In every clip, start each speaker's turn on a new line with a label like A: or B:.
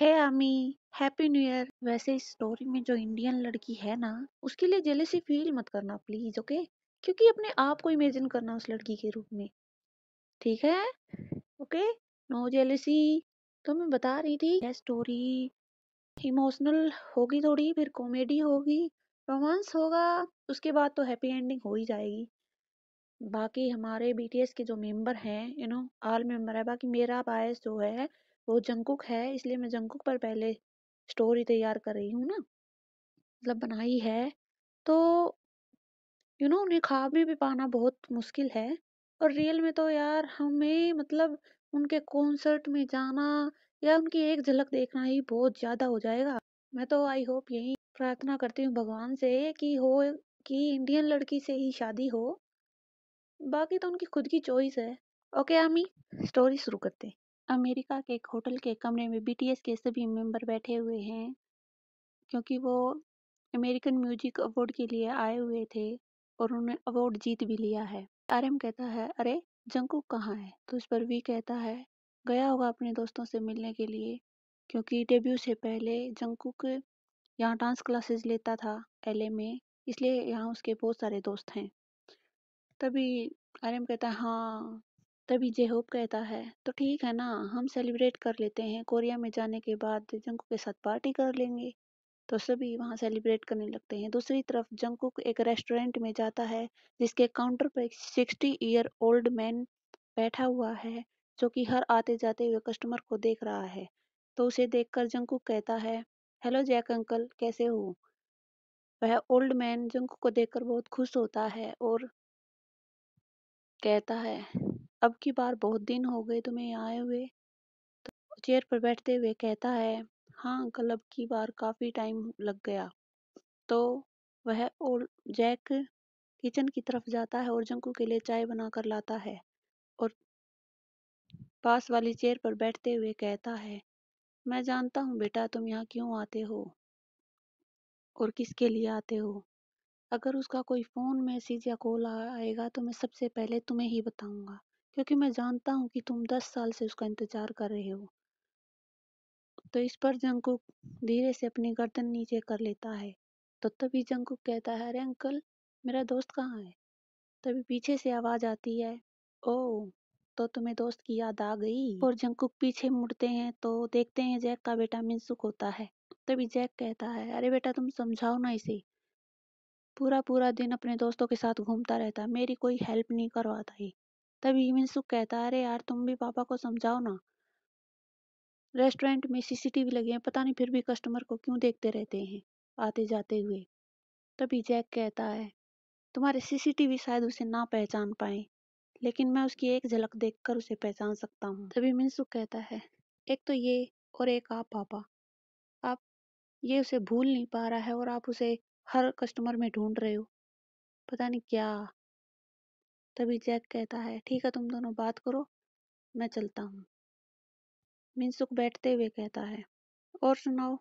A: हे आमी happy new year वैसे इस स्टोरी में जो इंडियन लड़की है ना उसके लिए से फील मत करना प्लीज ओके क्योंकि अपने आप को इमेजिन करना उस लड़की के रूप में ठीक है ओके नो जेलेसी तो मैं बता रही थी यह स्टोरी इमोशनल होगी थोड़ी फिर कॉमेडी होगी रोमांस होगा उसके बाद तो हैप्पी एंडिंग हो ही जाएगी बाकी हमारे बीटीएस के जो मेंबर हैं यू नो ऑल मेंबर है बाकी मेरा बायस जो है वो जंगकुक है इसलिए मैं जंगकुक पर पहले स्टोरी तैयार कर रही हूँ ना मतलब बनाई है तो यू नो खा भी, भी पाना बहुत मुश्किल है और रियल में तो यार हमें मतलब उनके कॉन्सर्ट में जाना या उनकी एक झलक देखना ही बहुत ज़्यादा हो जाएगा मैं तो आई होप यही प्रार्थना करती हूँ भगवान से कि हो कि इंडियन लड़की से ही शादी हो बाकी तो उनकी खुद की चॉइस है ओके आमी स्टोरी शुरू करते हैं अमेरिका के एक होटल के कमरे में बीटीएस के सभी मेंबर बैठे हुए हैं क्योंकि वो अमेरिकन म्यूजिक अवार्ड के लिए आए हुए थे और उन्होंने अवार्ड जीत भी लिया है आरएम कहता है अरे जंकू कहाँ है तो उस पर वी कहता है गया होगा अपने दोस्तों से मिलने के लिए क्योंकि डेब्यू से पहले जंकुक यहाँ डांस क्लासेस लेता था एलए में इसलिए यहाँ उसके बहुत सारे दोस्त हैं तभी आर्यम कहता है हाँ तभी जेहोब कहता है तो ठीक है ना हम सेलिब्रेट कर लेते हैं कोरिया में जाने के बाद जंगकुक के साथ पार्टी कर लेंगे तो सभी वहां सेलिब्रेट करने लगते हैं दूसरी तरफ जंगकुक एक रेस्टोरेंट में जाता है जिसके काउंटर पर एक सिक्सटी ईयर ओल्ड मैन बैठा हुआ है जो कि हर आते जाते हुए कस्टमर को देख रहा है तो उसे देखकर जंकुक कहता है हेलो जैक अंकल कैसे हो वह ओल्ड मैन जंकुक को देखकर बहुत खुश होता है और कहता है अब की बार बहुत दिन हो गए तुम्हें आए हुए तो चेयर पर बैठते हुए कहता है हाँ अंकल अब की बार काफ़ी टाइम लग गया तो वह और जैक किचन की तरफ जाता है और जंकू के लिए चाय बनाकर लाता है और पास वाली चेयर पर बैठते हुए कहता है मैं जानता हूँ बेटा तुम यहाँ क्यों आते हो और किसके लिए आते हो अगर उसका कोई फ़ोन मैसेज या कॉल आएगा तो मैं सबसे पहले तुम्हें ही बताऊंगा क्योंकि मैं जानता हूं कि तुम दस साल से उसका इंतजार कर रहे हो तो इस पर जंकुक धीरे से अपनी गर्दन नीचे कर लेता है तो तभी जंकुक कहता है अरे अंकल मेरा दोस्त कहाँ है तभी पीछे से आवाज आती है ओ तो तुम्हें दोस्त की याद आ गई और जंकुक पीछे मुड़ते हैं तो देखते हैं जैक का बेटा मिनसुक होता है तभी जैक कहता है अरे बेटा तुम समझाओ ना इसे पूरा पूरा दिन अपने दोस्तों के साथ घूमता रहता मेरी कोई हेल्प नहीं करवाता ही तभी हिमेंशु कहता है अरे यार तुम भी पापा को समझाओ ना रेस्टोरेंट में सीसीटीवी लगे हैं पता नहीं फिर भी कस्टमर को क्यों देखते रहते हैं आते जाते हुए तभी जैक कहता है तुम्हारे सीसीटीवी शायद उसे ना पहचान पाए लेकिन मैं उसकी एक झलक देखकर उसे पहचान सकता हूँ तभी मिनसु कहता है एक तो ये और एक आप पापा आप ये उसे भूल नहीं पा रहा है और आप उसे हर कस्टमर में ढूंढ रहे हो पता नहीं क्या तभी जैक कहता है, ठीक है तुम दोनों बात करो, मैं चलता हूँ। मिनसुक बैठते हुए कहता है, और सुनाओ,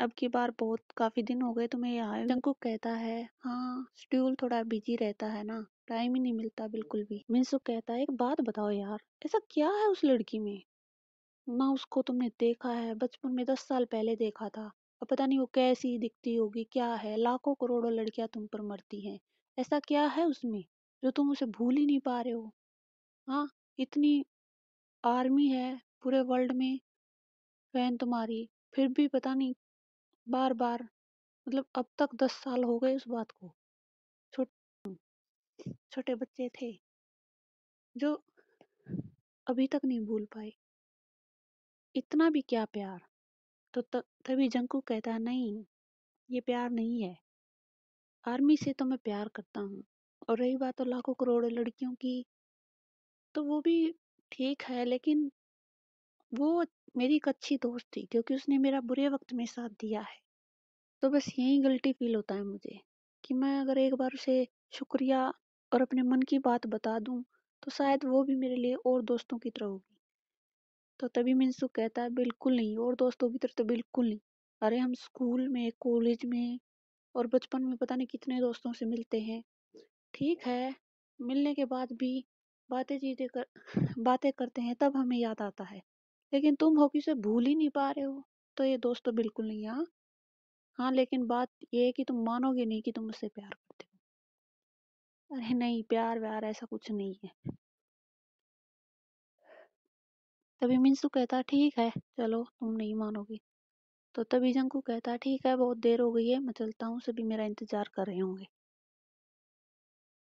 A: अब की बार बहुत काफ़ी दिन हो गए तुम्हें यहाँ आए कहता है हाँ शेड्यूल थोड़ा बिजी रहता है ना टाइम ही नहीं मिलता बिल्कुल भी मिनसुक कहता है एक बात बताओ यार ऐसा क्या है उस लड़की में ना उसको तुमने देखा है बचपन में दस साल पहले देखा था अब पता नहीं वो कैसी दिखती होगी क्या है लाखों करोड़ों लड़कियां तुम पर मरती हैं ऐसा क्या है उसमें जो तुम उसे भूल ही नहीं पा रहे हो हाँ इतनी आर्मी है पूरे वर्ल्ड में फैन तुम्हारी फिर भी पता नहीं बार बार मतलब अब तक दस साल हो गए उस बात को छोटे छोटे बच्चे थे जो अभी तक नहीं भूल पाए इतना भी क्या प्यार तो तभी जंकू कहता नहीं ये प्यार नहीं है आर्मी से तो मैं प्यार करता हूँ और रही बात तो लाखों करोड़ लड़कियों की तो वो भी ठीक है लेकिन वो मेरी एक अच्छी दोस्त थी क्योंकि उसने मेरा बुरे वक्त में साथ दिया है तो बस यही गलती फील होता है मुझे कि मैं अगर एक बार उसे शुक्रिया और अपने मन की बात बता दूं तो शायद वो भी मेरे लिए और दोस्तों की तरह होगी तो तभी मिनसु कहता है बिल्कुल नहीं और दोस्तों की तरह तो बिल्कुल नहीं अरे हम स्कूल में कॉलेज में और बचपन में पता नहीं कितने दोस्तों से मिलते हैं ठीक है मिलने के बाद भी बातें चीजें कर बातें करते हैं तब हमें याद आता है लेकिन तुम हो से भूल ही नहीं पा रहे हो तो ये दोस्त तो बिल्कुल नहीं हाँ हाँ लेकिन बात ये है कि तुम मानोगे नहीं कि तुम उससे प्यार करते हो अरे नहीं प्यार व्यार ऐसा कुछ नहीं है तभी मिंसू कहता ठीक है चलो तुम नहीं मानोगे तो तभी जंकू कहता ठीक है बहुत देर हो गई है मैं चलता हूँ सभी मेरा इंतजार कर रहे होंगे